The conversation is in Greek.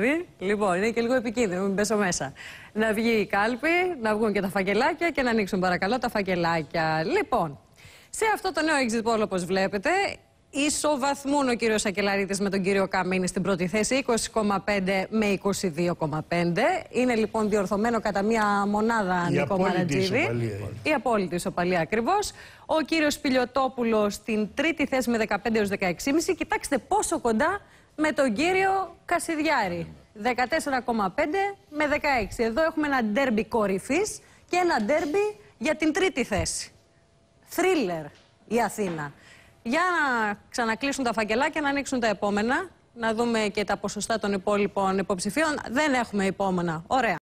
Δηλαδή, λοιπόν, είναι και λίγο επικίνδυνο, μην πέσω μέσα. Να βγει η κάλπη, να βγουν και τα φακελάκια και να ανοίξουν παρακαλώ τα φακελάκια. Λοιπόν, σε αυτό το νέο exit poll όπως βλέπετε Ισοβαθμούν ο κύριος Σακελαρίτης με τον κύριο Καμίνη στην πρώτη θέση, 20,5 με 22,5. Είναι λοιπόν διορθωμένο κατά μία μονάδα η Νίκο Μαρατζίδη. Η απόλυτη ισοπαλία ακριβώς. Ο κύριος Πιλιοτόπουλος στην τρίτη θέση με 15 έω 16,5. Κοιτάξτε πόσο κοντά με τον κύριο Κασιδιάρη. 14,5 με 16. Εδώ έχουμε ένα ντέρμπι κορυφής και ένα ντέρμπι για την τρίτη θέση. Θρίλερ η Αθήνα. Για να ξανακλείσουν τα φακελάκια, να ανοίξουν τα επόμενα, να δούμε και τα ποσοστά των υπόλοιπων υποψηφίων. Δεν έχουμε επόμενα. Ωραία.